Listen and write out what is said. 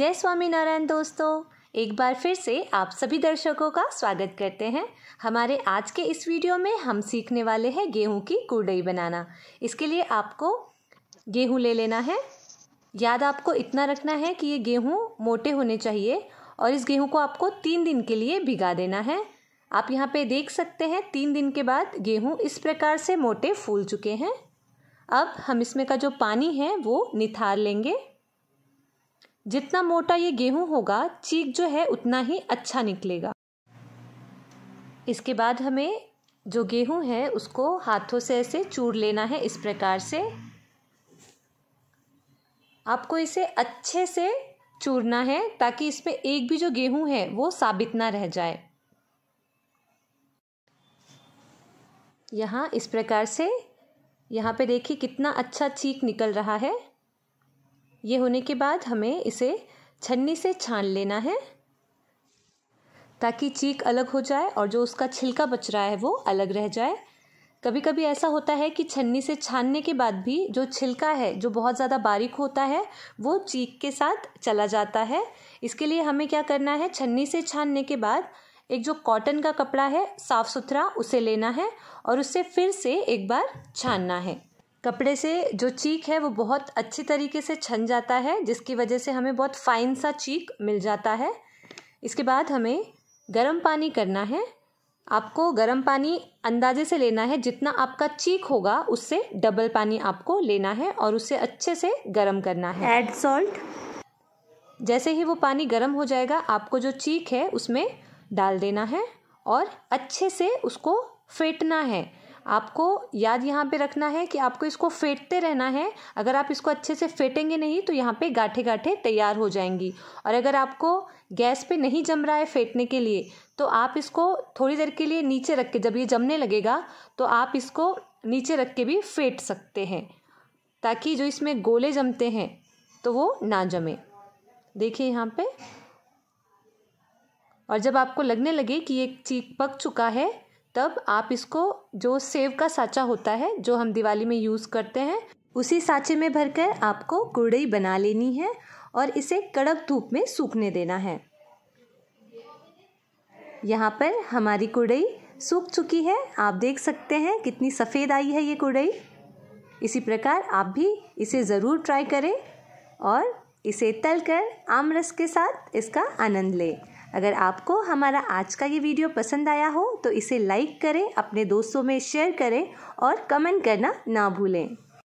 जय स्वामी नारायण दोस्तों एक बार फिर से आप सभी दर्शकों का स्वागत करते हैं हमारे आज के इस वीडियो में हम सीखने वाले हैं गेहूं की कुड़ई बनाना इसके लिए आपको गेहूं ले लेना है याद आपको इतना रखना है कि ये गेहूं मोटे होने चाहिए और इस गेहूं को आपको तीन दिन के लिए भिगा देना है आप यहाँ पर देख सकते हैं तीन दिन के बाद गेहूँ इस प्रकार से मोटे फूल चुके हैं अब हम इसमें का जो पानी है वो निथार लेंगे जितना मोटा ये गेहूं होगा चीक जो है उतना ही अच्छा निकलेगा इसके बाद हमें जो गेहूं है उसको हाथों से ऐसे चूर लेना है इस प्रकार से आपको इसे अच्छे से चूरना है ताकि इसमें एक भी जो गेहूं है वो साबित ना रह जाए यहाँ इस प्रकार से यहाँ पे देखिए कितना अच्छा चीक निकल रहा है ये होने के बाद हमें इसे छन्नी से छान लेना है ताकि चीक अलग हो जाए और जो उसका छिलका बच रहा है वो अलग रह जाए कभी कभी ऐसा होता है कि छन्नी से छानने के बाद भी जो छिलका है जो बहुत ज़्यादा बारीक होता है वो चीक के साथ चला जाता है इसके लिए हमें क्या करना है छन्नी से छानने के बाद एक जो कॉटन का कपड़ा है साफ़ सुथरा उसे लेना है और उसे फिर से एक बार छानना है कपड़े से जो चीक है वो बहुत अच्छी तरीके से छन जाता है जिसकी वजह से हमें बहुत फाइन सा चीक मिल जाता है इसके बाद हमें गर्म पानी करना है आपको गर्म पानी अंदाजे से लेना है जितना आपका चीक होगा उससे डबल पानी आपको लेना है और उसे अच्छे से गर्म करना है एड सॉल्ट जैसे ही वो पानी गर्म हो जाएगा आपको जो चीक है उसमें डाल देना है और अच्छे से उसको फेंटना है आपको याद यहाँ पे रखना है कि आपको इसको फेंटते रहना है अगर आप इसको अच्छे से फेंटेंगे नहीं तो यहाँ पे गाठे गाठे तैयार हो जाएंगी और अगर आपको गैस पे नहीं जम रहा है फेंटने के लिए तो आप इसको थोड़ी देर के लिए नीचे रख के जब ये जमने लगेगा तो आप इसको नीचे रख के भी फेंट सकते हैं ताकि जो इसमें गोले जमते हैं तो वो ना जमें देखिए यहाँ पर और जब आपको लगने लगे कि ये चीक पक चुका है तब आप इसको जो सेव का साँचा होता है जो हम दिवाली में यूज़ करते हैं उसी साँचे में भरकर आपको गुड़ई बना लेनी है और इसे कड़क धूप में सूखने देना है यहाँ पर हमारी कुड़ई सूख चुकी है आप देख सकते हैं कितनी सफ़ेद आई है ये कुड़ई इसी प्रकार आप भी इसे ज़रूर ट्राई करें और इसे तल कर आम रस के साथ इसका आनंद लें अगर आपको हमारा आज का ये वीडियो पसंद आया हो तो इसे लाइक करें अपने दोस्तों में शेयर करें और कमेंट करना ना भूलें